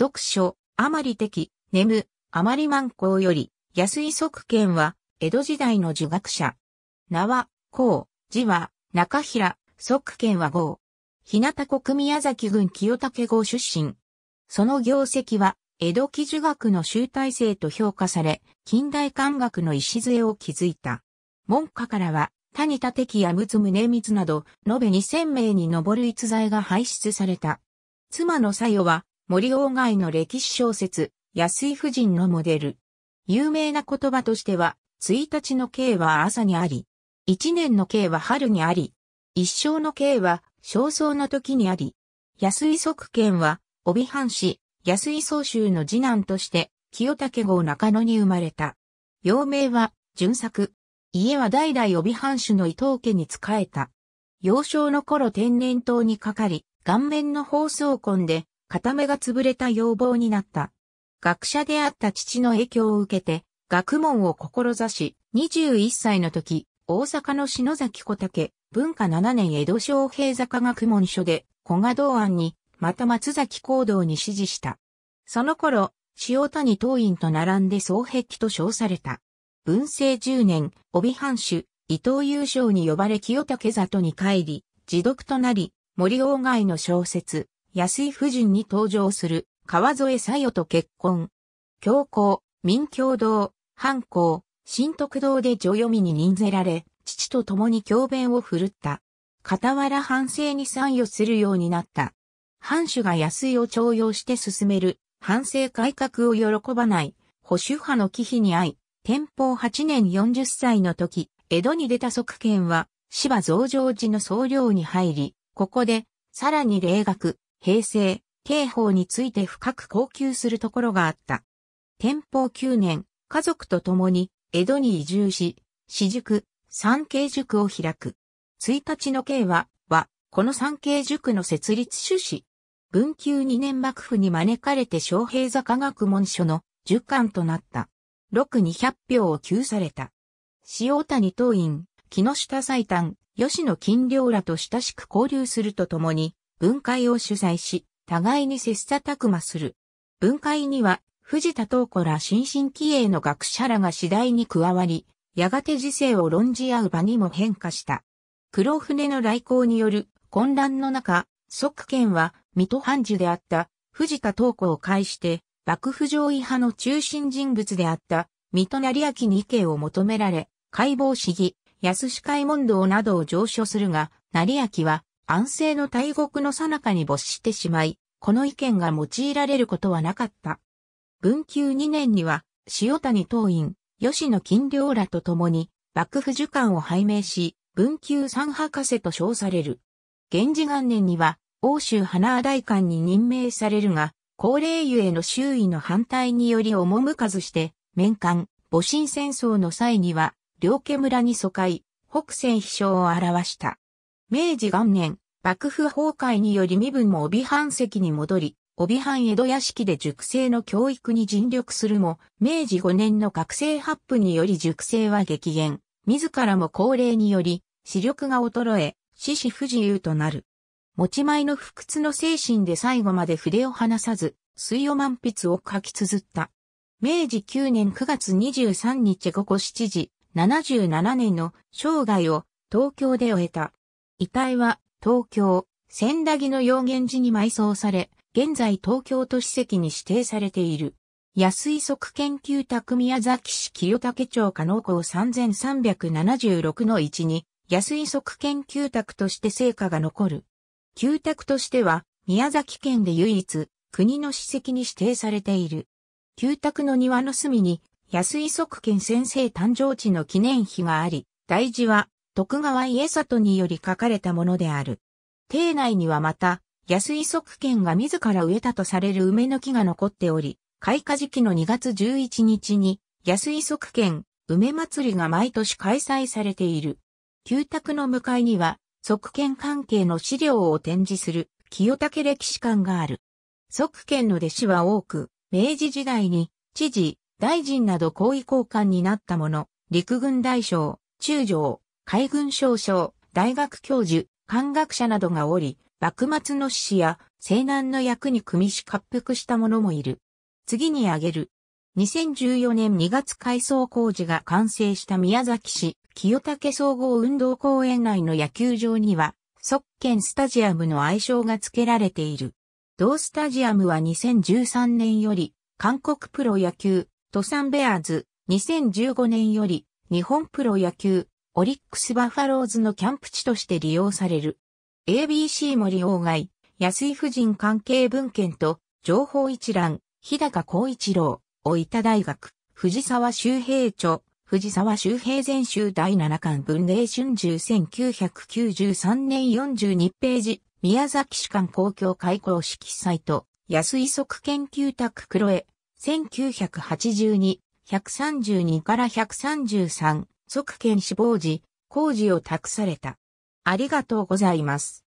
読書、あまり的、眠、あまり満行より、安井側見は、江戸時代の儒学者。名は、孔、字は、中平、側見は郷。日向国宮崎郡清武郷出身。その業績は、江戸記儒学の集大成と評価され、近代漢学の礎を築いた。門下からは、谷田敵や陸奥宗光など、延べ2000名に上る逸材が輩出された。妻のさよは、森鴎外の歴史小説、安井夫人のモデル。有名な言葉としては、一日の刑は朝にあり、一年の刑は春にあり、一生の刑は焦燥の時にあり、安井側県は、帯藩士、安井総州の次男として、清武郷中野に生まれた。幼名は、巡作。家は代々帯藩主の伊藤家に仕えた。幼少の頃天然痘にかかり、顔面の放送根で片目が潰れた要望になった。学者であった父の影響を受けて、学問を志し、21歳の時、大阪の篠崎小竹、文化7年江戸昌平坂学問所で、古賀道案に、また松崎行動に指示した。その頃、塩谷東院と並んで総壁と称された。文政10年、帯藩主、伊藤優勝に呼ばれ清武里に帰り、自読となり、森鴎外の小説、安井夫人に登場する川添左与と結婚。教皇、民教堂、藩校、新徳堂で女読みに任せられ、父と共に教鞭を振るった。傍ら反省に参与するようになった。藩主が安井を徴用して進める、反省改革を喜ばない、保守派の忌避に遭い、天保8年40歳の時、江戸に出た側権は、芝増上寺の総領に入り、ここで、さらに霊学、平成、刑法について深く高級するところがあった。天保9年、家族と共に江戸に移住し、私塾、三経塾を開く。1日の刑は、は、この三経塾の設立趣旨。文久2年幕府に招かれて昌平座科学文書の塾官となった。六二百票を給された。塩谷党員、木下最短、吉野金良らと親しく交流するとともに、分解を主催し、互いに切磋琢磨する。分解には、藤田東子ら新進気鋭の学者らが次第に加わり、やがて時世を論じ合う場にも変化した。黒船の来航による混乱の中、即権は水戸藩主であった藤田東子を介して、幕府上位派の中心人物であった水戸成明に意見を求められ、解剖主義、安司会問答などを上書するが、成明は安政の大国の最中に没してしまい、この意見が用いられることはなかった。文久2年には、塩谷東院、吉野金良らと共に、幕府樹官を拝命し、文久三博士と称される。源氏元年には、欧州花大官に任命されるが、高齢ゆえの周囲の反対により赴かずして、面官、戊辰戦争の際には、両家村に疎開、北戦飛翔を表した。明治元年、幕府崩壊により身分も帯藩籍に戻り、帯藩江戸屋敷で熟成の教育に尽力するも、明治5年の学生発布により熟成は激減、自らも高齢により、視力が衰え、死死不自由となる。持ち前の不屈の精神で最後まで筆を離さず、水を満筆を書き綴った。明治9年9月23日午後7時、77年の生涯を東京で終えた。遺体は東京、千駄木の陽源寺に埋葬され、現在東京都史跡に指定されている。安井則研究宅宮崎市清武町加納校3376の位置に、安井則研究宅として成果が残る。旧宅としては、宮崎県で唯一、国の史跡に指定されている。旧宅の庭の隅に、安井則研先生誕生地の記念碑があり、大事は徳川家里により書かれたものである。邸内にはまた、安井側県が自ら植えたとされる梅の木が残っており、開花時期の2月11日に、安井側県梅祭りが毎年開催されている。旧宅の向かいには、側県関係の資料を展示する清武歴史館がある。側県の弟子は多く、明治時代に知事、大臣など高位交換になったもの、陸軍大将、中将、海軍少将、大学教授、漢学者などがおり、幕末の志士や西南の役に組みし滑覆した者もいる。次に挙げる。2014年2月改装工事が完成した宮崎市清武総合運動公園内の野球場には、即県スタジアムの愛称が付けられている。同スタジアムは2013年より、韓国プロ野球、トサンベアーズ、2015年より、日本プロ野球、オリックスバファローズのキャンプ地として利用される。ABC 森鴎外、安井夫人関係文献と、情報一覧、日高光一郎、大分大学、藤沢周平著、藤沢周平全集第七巻文礼春秋1993年42ページ、宮崎市館公共開港式サイト、安井即研究宅黒江、1982、132から133、即権死亡時、工事を託された。ありがとうございます。